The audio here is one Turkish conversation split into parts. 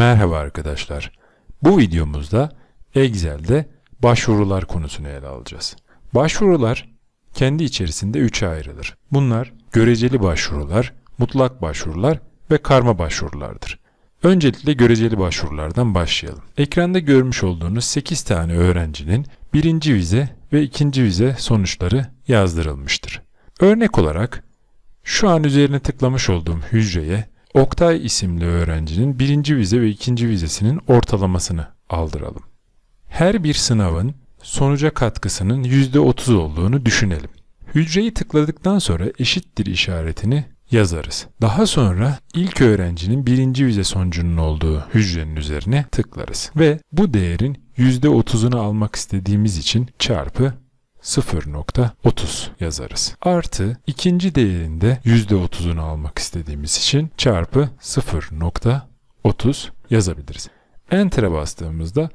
Merhaba arkadaşlar. Bu videomuzda Excel'de başvurular konusunu ele alacağız. Başvurular kendi içerisinde üçe ayrılır. Bunlar göreceli başvurular, mutlak başvurular ve karma başvurulardır. Öncelikle göreceli başvurulardan başlayalım. Ekranda görmüş olduğunuz 8 tane öğrencinin birinci vize ve ikinci vize sonuçları yazdırılmıştır. Örnek olarak şu an üzerine tıklamış olduğum hücreye Oktay isimli öğrencinin birinci vize ve ikinci vizesinin ortalamasını aldıralım. Her bir sınavın sonuca katkısının %30 olduğunu düşünelim. Hücreyi tıkladıktan sonra eşittir işaretini yazarız. Daha sonra ilk öğrencinin birinci vize sonucunun olduğu hücrenin üzerine tıklarız ve bu değerin %30'unu almak istediğimiz için çarpı 0.30 yazarız. Artı ikinci değerinde %30'unu almak istediğimiz için çarpı 0.30 yazabiliriz. Enter'e bastığımızda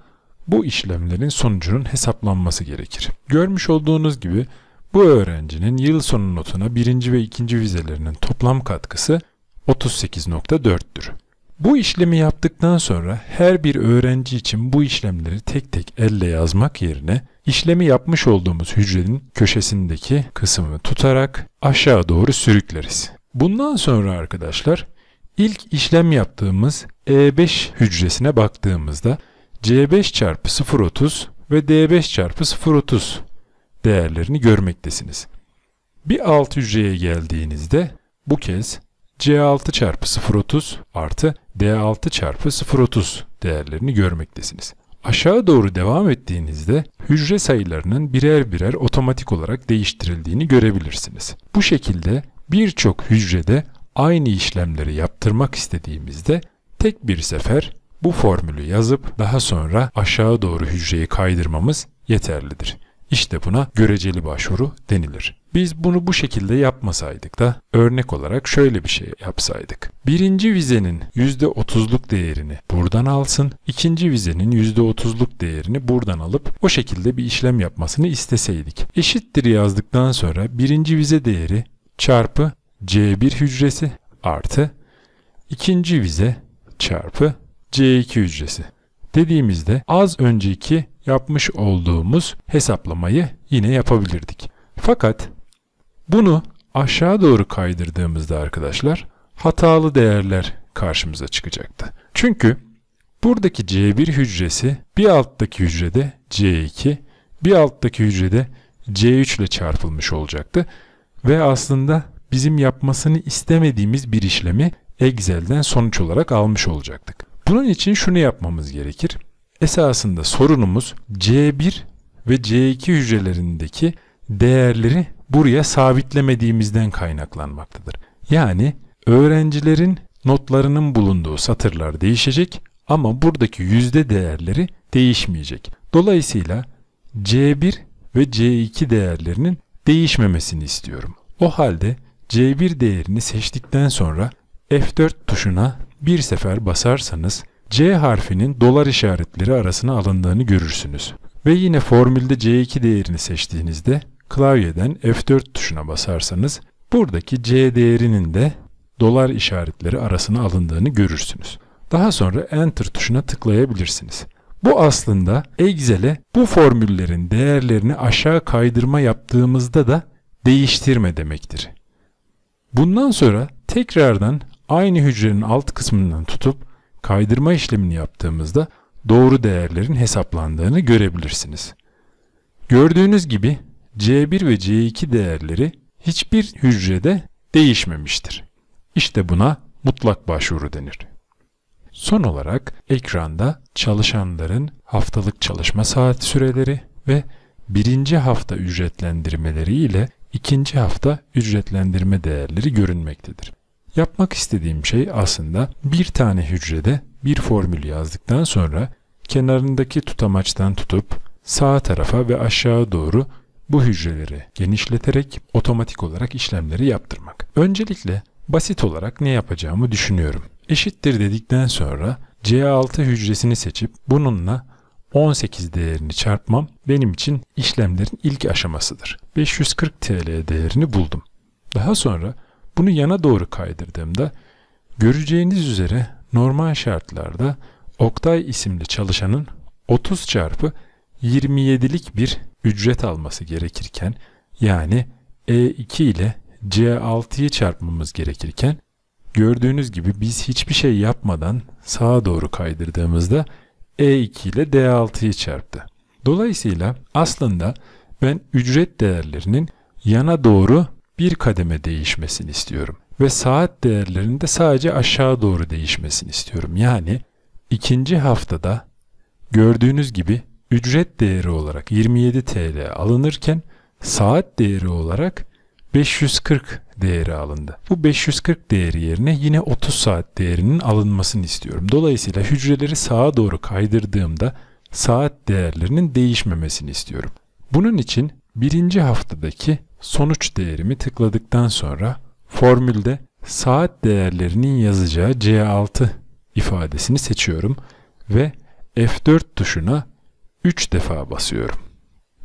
bu işlemlerin sonucunun hesaplanması gerekir. Görmüş olduğunuz gibi bu öğrencinin yıl sonu notuna birinci ve ikinci vizelerinin toplam katkısı 38.4'tür. Bu işlemi yaptıktan sonra her bir öğrenci için bu işlemleri tek tek elle yazmak yerine işlemi yapmış olduğumuz hücrenin köşesindeki kısmını tutarak aşağı doğru sürükleriz. Bundan sonra arkadaşlar ilk işlem yaptığımız E5 hücresine baktığımızda C5 çarpı 0.30 ve D5 çarpı 0.30 değerlerini görmektesiniz. Bir alt hücreye geldiğinizde bu kez C6 çarpı 0.30 artı D6 çarpı 0.30 değerlerini görmektesiniz. Aşağı doğru devam ettiğinizde hücre sayılarının birer birer otomatik olarak değiştirildiğini görebilirsiniz. Bu şekilde birçok hücrede aynı işlemleri yaptırmak istediğimizde tek bir sefer bu formülü yazıp daha sonra aşağı doğru hücreyi kaydırmamız yeterlidir. İşte buna göreceli başvuru denilir. Biz bunu bu şekilde yapmasaydık da örnek olarak şöyle bir şey yapsaydık. Birinci vizenin %30'luk değerini buradan alsın, ikinci vizenin %30'luk değerini buradan alıp o şekilde bir işlem yapmasını isteseydik. Eşittir yazdıktan sonra birinci vize değeri çarpı C1 hücresi artı ikinci vize çarpı C2 hücresi dediğimizde az önceki yapmış olduğumuz hesaplamayı yine yapabilirdik. Fakat bunu aşağı doğru kaydırdığımızda arkadaşlar hatalı değerler karşımıza çıkacaktı. Çünkü buradaki C1 hücresi bir alttaki hücrede C2, bir alttaki hücrede C3 ile çarpılmış olacaktı. Ve aslında bizim yapmasını istemediğimiz bir işlemi Excel'den sonuç olarak almış olacaktık. Bunun için şunu yapmamız gerekir. Esasında sorunumuz C1 ve C2 hücrelerindeki değerleri buraya sabitlemediğimizden kaynaklanmaktadır. Yani öğrencilerin notlarının bulunduğu satırlar değişecek ama buradaki yüzde değerleri değişmeyecek. Dolayısıyla C1 ve C2 değerlerinin değişmemesini istiyorum. O halde C1 değerini seçtikten sonra F4 tuşuna bir sefer basarsanız C harfinin dolar işaretleri arasına alındığını görürsünüz. Ve yine formülde C2 değerini seçtiğinizde klavyeden F4 tuşuna basarsanız buradaki C değerinin de dolar işaretleri arasına alındığını görürsünüz. Daha sonra Enter tuşuna tıklayabilirsiniz. Bu aslında Excel'e bu formüllerin değerlerini aşağı kaydırma yaptığımızda da değiştirme demektir. Bundan sonra tekrardan aynı hücrenin alt kısmından tutup kaydırma işlemini yaptığımızda doğru değerlerin hesaplandığını görebilirsiniz. Gördüğünüz gibi C1 ve C2 değerleri hiçbir hücrede değişmemiştir. İşte buna mutlak başvuru denir. Son olarak ekranda çalışanların haftalık çalışma saat süreleri ve birinci hafta ücretlendirmeleri ile ikinci hafta ücretlendirme değerleri görünmektedir. Yapmak istediğim şey aslında bir tane hücrede bir formül yazdıktan sonra kenarındaki tutamaçtan tutup sağa tarafa ve aşağı doğru bu hücreleri genişleterek otomatik olarak işlemleri yaptırmak. Öncelikle basit olarak ne yapacağımı düşünüyorum. Eşittir dedikten sonra C6 hücresini seçip bununla 18 değerini çarpmam benim için işlemlerin ilk aşamasıdır. 540 TL değerini buldum. Daha sonra bunu yana doğru kaydırdığımda göreceğiniz üzere normal şartlarda Oktay isimli çalışanın 30 çarpı 27'lik bir ücret alması gerekirken yani E2 ile C6'yı çarpmamız gerekirken gördüğünüz gibi biz hiçbir şey yapmadan sağa doğru kaydırdığımızda E2 ile D6'yı çarptı. Dolayısıyla aslında ben ücret değerlerinin yana doğru bir kademe değişmesini istiyorum ve saat değerlerinin de sadece aşağı doğru değişmesini istiyorum. Yani ikinci haftada gördüğünüz gibi ücret değeri olarak 27 TL alınırken saat değeri olarak 540 değeri alındı. Bu 540 değeri yerine yine 30 saat değerinin alınmasını istiyorum. Dolayısıyla hücreleri sağa doğru kaydırdığımda saat değerlerinin değişmemesini istiyorum. Bunun için birinci haftadaki sonuç değerimi tıkladıktan sonra formülde saat değerlerinin yazacağı C6 ifadesini seçiyorum ve F4 tuşuna 3 defa basıyorum.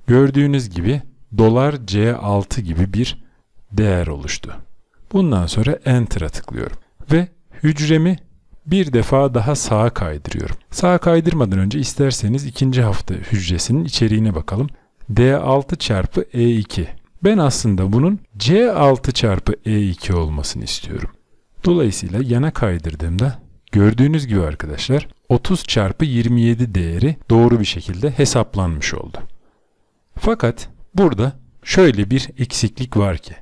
Gördüğünüz gibi dolar C6 gibi bir değer oluştu. Bundan sonra Enter'a tıklıyorum ve hücremi bir defa daha sağa kaydırıyorum. Sağa kaydırmadan önce isterseniz ikinci hafta hücresinin içeriğine bakalım. D6 çarpı E2. Ben aslında bunun C6 çarpı E2 olmasını istiyorum. Dolayısıyla yana kaydırdığımda Gördüğünüz gibi arkadaşlar 30 çarpı 27 değeri doğru bir şekilde hesaplanmış oldu. Fakat burada şöyle bir eksiklik var ki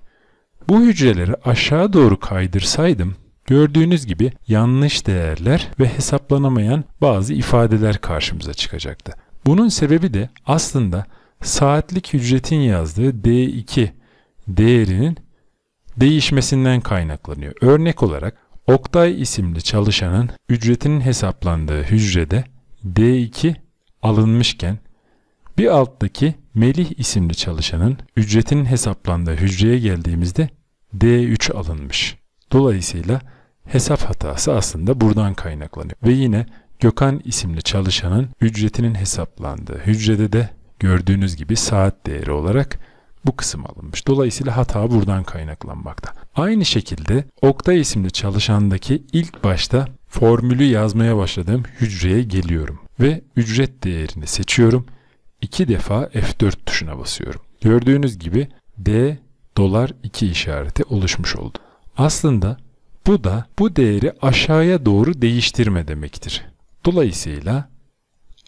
bu hücreleri aşağı doğru kaydırsaydım gördüğünüz gibi yanlış değerler ve hesaplanamayan bazı ifadeler karşımıza çıkacaktı. Bunun sebebi de aslında saatlik hücretin yazdığı D2 değerinin değişmesinden kaynaklanıyor. Örnek olarak Oktay isimli çalışanın ücretinin hesaplandığı hücrede D2 alınmışken bir alttaki Melih isimli çalışanın ücretinin hesaplandığı hücreye geldiğimizde D3 alınmış. Dolayısıyla hesap hatası aslında buradan kaynaklanıyor. Ve yine Gökhan isimli çalışanın ücretinin hesaplandığı hücrede de gördüğünüz gibi saat değeri olarak bu kısım alınmış. Dolayısıyla hata buradan kaynaklanmakta. Aynı şekilde Oktay isimli çalışandaki ilk başta formülü yazmaya başladığım hücreye geliyorum ve ücret değerini seçiyorum. İki defa F4 tuşuna basıyorum. Gördüğünüz gibi D dolar 2 işareti oluşmuş oldu. Aslında bu da bu değeri aşağıya doğru değiştirme demektir. Dolayısıyla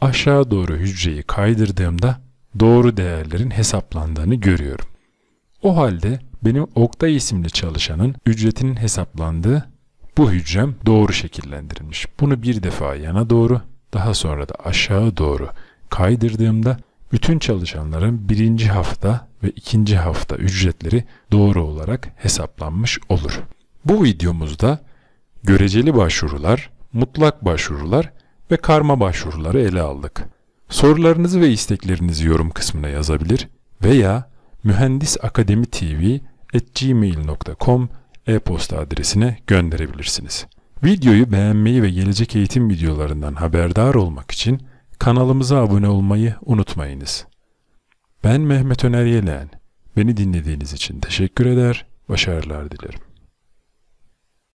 aşağı doğru hücreyi kaydırdığımda doğru değerlerin hesaplandığını görüyorum. O halde benim Oktay isimli çalışanın ücretinin hesaplandığı bu hücrem doğru şekillendirilmiş. Bunu bir defa yana doğru, daha sonra da aşağı doğru kaydırdığımda bütün çalışanların birinci hafta ve ikinci hafta ücretleri doğru olarak hesaplanmış olur. Bu videomuzda göreceli başvurular, mutlak başvurular ve karma başvuruları ele aldık. Sorularınızı ve isteklerinizi yorum kısmına yazabilir veya mühendis mühendisakademitv.gmail.com e-posta adresine gönderebilirsiniz. Videoyu beğenmeyi ve gelecek eğitim videolarından haberdar olmak için kanalımıza abone olmayı unutmayınız. Ben Mehmet Öner Yelen. Beni dinlediğiniz için teşekkür eder, başarılar dilerim.